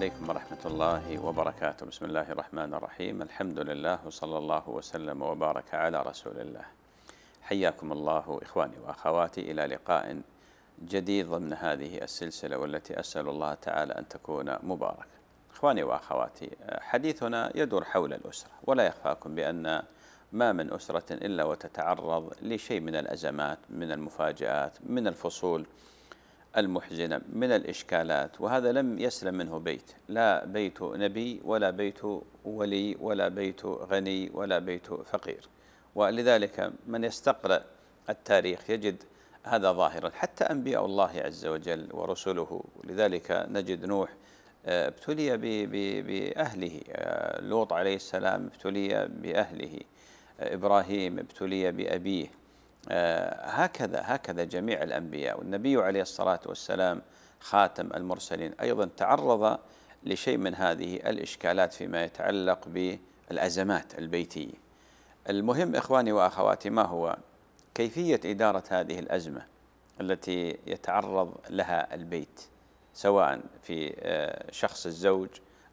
عليكم ورحمة الله وبركاته بسم الله الرحمن الرحيم الحمد لله وصلى الله وسلم وبارك على رسول الله حياكم الله إخواني وأخواتي إلى لقاء جديد ضمن هذه السلسلة والتي أسأل الله تعالى أن تكون مباركة إخواني وأخواتي حديثنا يدور حول الأسرة ولا يخفاكم بأن ما من أسرة إلا وتتعرض لشيء من الأزمات من المفاجآت من الفصول المحزنة من الإشكالات وهذا لم يسلم منه بيت لا بيت نبي ولا بيت ولي ولا بيت غني ولا بيت فقير ولذلك من يستقرأ التاريخ يجد هذا ظاهرا حتى أنبياء الله عز وجل ورسله لذلك نجد نوح آه، ابتلي بأهله آه، لوط عليه السلام ابتلي بأهله آه، إبراهيم ابتلي بأبيه آه، هكذا هكذا جميع الأنبياء والنبي عليه الصلاة والسلام خاتم المرسلين أيضا تعرض لشيء من هذه الإشكالات فيما يتعلق بالأزمات البيتية المهم إخواني وأخواتي ما هو كيفية إدارة هذه الأزمة التي يتعرض لها البيت سواء في آه، شخص الزوج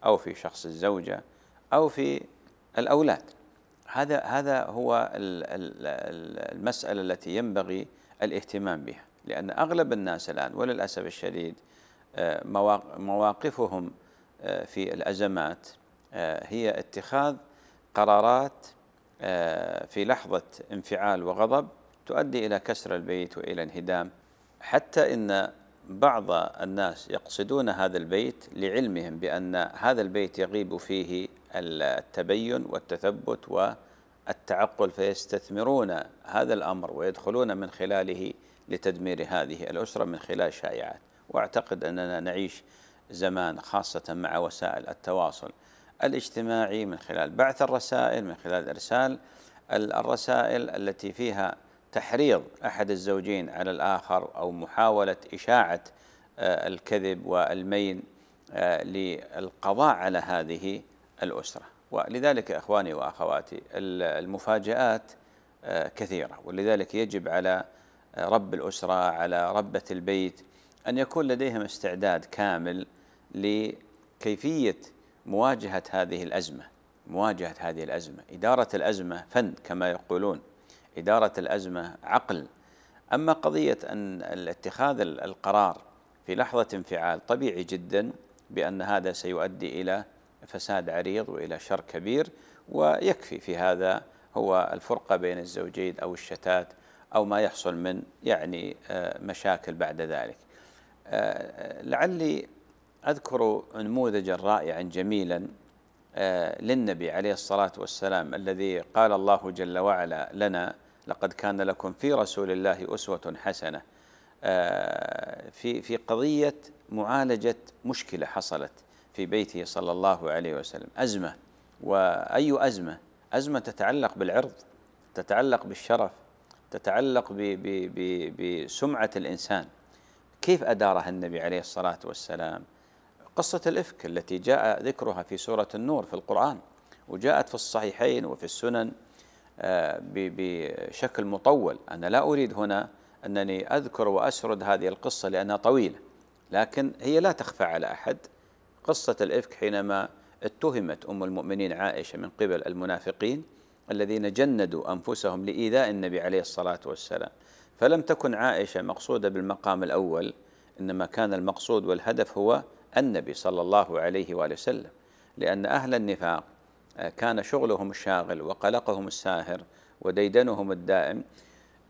أو في شخص الزوجة أو في الأولاد هذا هذا هو المسألة التي ينبغي الاهتمام بها لأن أغلب الناس الآن وللأسف الشديد آه، مواقفهم آه، في الأزمات آه، هي اتخاذ قرارات في لحظة انفعال وغضب تؤدي إلى كسر البيت وإلى انهدام حتى إن بعض الناس يقصدون هذا البيت لعلمهم بأن هذا البيت يغيب فيه التبين والتثبت والتعقل فيستثمرون هذا الأمر ويدخلون من خلاله لتدمير هذه الأسرة من خلال شائعات وأعتقد أننا نعيش زمان خاصة مع وسائل التواصل الاجتماعي من خلال بعث الرسائل من خلال إرسال الرسائل التي فيها تحريض أحد الزوجين على الآخر أو محاولة إشاعة آه، الكذب والميل آه، للقضاء على هذه الأسرة ولذلك إخواني وأخواتي المفاجآت آه، كثيرة ولذلك يجب على رب الأسرة على ربة البيت أن يكون لديهم استعداد كامل لكيفية مواجهة هذه الأزمة مواجهة هذه الأزمة إدارة الأزمة فن كما يقولون إدارة الأزمة عقل أما قضية أن اتخاذ القرار في لحظة انفعال طبيعي جدا بأن هذا سيؤدي إلى فساد عريض وإلى شر كبير ويكفي في هذا هو الفرقة بين الزوجين أو الشتات أو ما يحصل من يعني آه، مشاكل بعد ذلك آه، لعلي أذكر نموذجا رائعا جميلا آه، للنبي عليه الصلاة والسلام الذي قال الله جل وعلا لنا لقد كان لكم في رسول الله أسوة حسنة آه، في في قضية معالجة مشكلة حصلت في بيته صلى الله عليه وسلم أزمة وأي أزمة أزمة تتعلق بالعرض تتعلق بالشرف تتعلق بسمعة الإنسان كيف أدارها النبي عليه الصلاة والسلام قصة الإفك التي جاء ذكرها في سورة النور في القرآن وجاءت في الصحيحين وفي السنن آه، بشكل مطول أنا لا أريد هنا أنني أذكر وأسرد هذه القصة لأنها طويلة لكن هي لا تخفى على أحد قصة الإفك حينما اتهمت أم المؤمنين عائشة من قبل المنافقين الذين جندوا أنفسهم لإيذاء النبي عليه الصلاة والسلام فلم تكن عائشة مقصودة بالمقام الأول إنما كان المقصود والهدف هو النبي صلى الله عليه وآله وسلم لأن أهل النفاق كان شغلهم الشاغل وقلقهم الساهر وديدنهم الدائم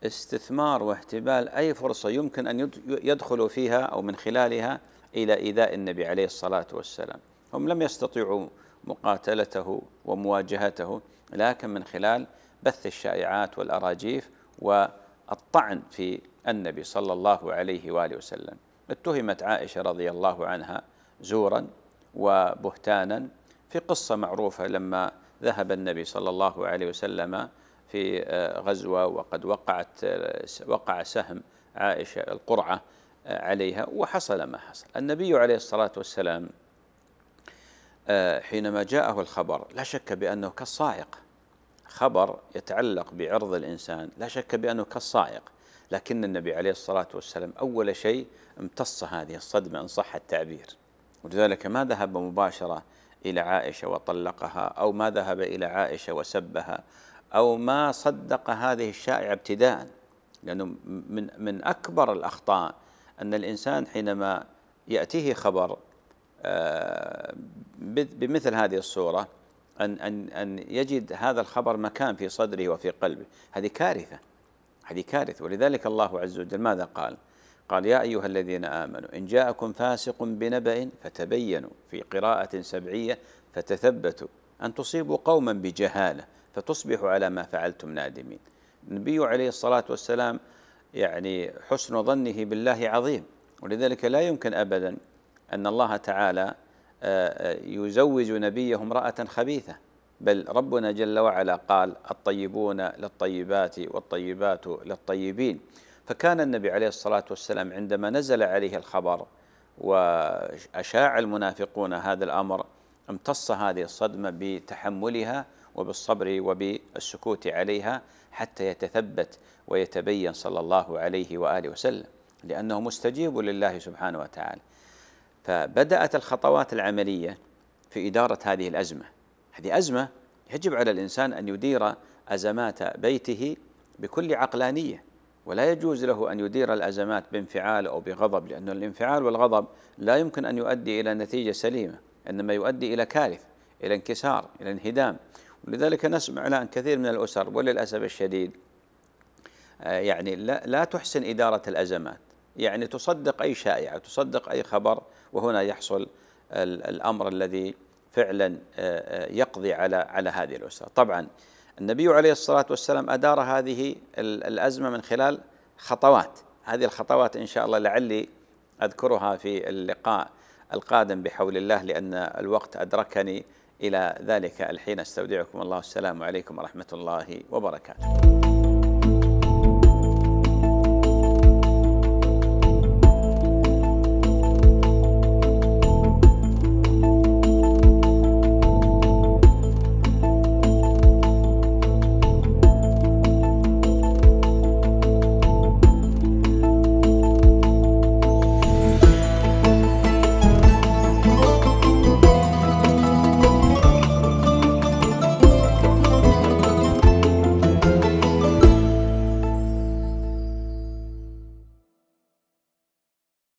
استثمار واحتبال أي فرصة يمكن أن يدخلوا فيها أو من خلالها إلى إيذاء النبي عليه الصلاة والسلام هم لم يستطيعوا مقاتلته ومواجهته لكن من خلال بث الشائعات والأراجيف والطعن في النبي صلى الله عليه وآله وسلم اتهمت عائشة رضي الله عنها زورا وبهتانا في قصة معروفة لما ذهب النبي صلى الله عليه وسلم في آه، غزوة وقد وقعت آه، وقع سهم عائشة القرعة آه، عليها وحصل ما حصل النبي عليه الصلاة والسلام حينما جاءه الخبر لا شك بأنه كالصائق خبر يتعلق بعرض الإنسان لا شك بأنه كالصاعق لكن النبي عليه الصلاة والسلام أول شيء امتص هذه الصدمة إن صح التعبير ولذلك ما ذهب مباشرة إلى عائشة وطلقها أو ما ذهب إلى عائشة وسبها أو ما صدق هذه الشائعة ابتداء لأنه من, من أكبر الأخطاء أن الإنسان حينما يأتيه خبر آه، بمثل هذه الصورة أن أن أن يجد هذا الخبر مكان في صدره وفي قلبه، هذه كارثة هذه كارثة ولذلك الله عز وجل ماذا قال؟ قال يا أيها الذين آمنوا إن جاءكم فاسق بنبأ فتبينوا في قراءة سبعية فتثبتوا أن تصيبوا قوما بجهالة فتصبحوا على ما فعلتم نادمين النبي عليه الصلاة والسلام يعني حسن ظنه بالله عظيم ولذلك لا يمكن أبدا أن الله تعالى آه، آه، يزوج نبيه امرأة خبيثة بل ربنا جل وعلا قال الطيبون للطيبات والطيبات للطيبين فكان النبي عليه الصلاة والسلام عندما نزل عليه الخبر وأشاع المنافقون هذا الأمر امتص هذه الصدمة بتحملها وبالصبر وبالسكوت عليها حتى يتثبت ويتبين صلى الله عليه وآله وسلم لأنه مستجيب لله سبحانه وتعالى فبدأت الخطوات العملية في إدارة هذه الأزمة هذه أزمة يجب على الإنسان أن يدير أزمات بيته بكل عقلانية ولا يجوز له أن يدير الأزمات بانفعال أو بغضب لأن الانفعال والغضب لا يمكن أن يؤدي إلى نتيجة سليمة إنما يؤدي إلى كارثة إلى انكسار إلى انهدام ولذلك نسمع الان كثير من الأسر وللأسف الشديد آه، يعني لا, لا تحسن إدارة الأزمات يعني تصدق أي شائعة تصدق أي خبر وهنا يحصل الأمر الذي فعلا آه، آه، يقضي على على هذه الأسرة طبعا النبي عليه الصلاة والسلام أدار هذه الأزمة من خلال خطوات هذه الخطوات إن شاء الله لعلي أذكرها في اللقاء القادم بحول الله لأن الوقت أدركني إلى ذلك الحين استودعكم الله السلام عليكم ورحمة الله وبركاته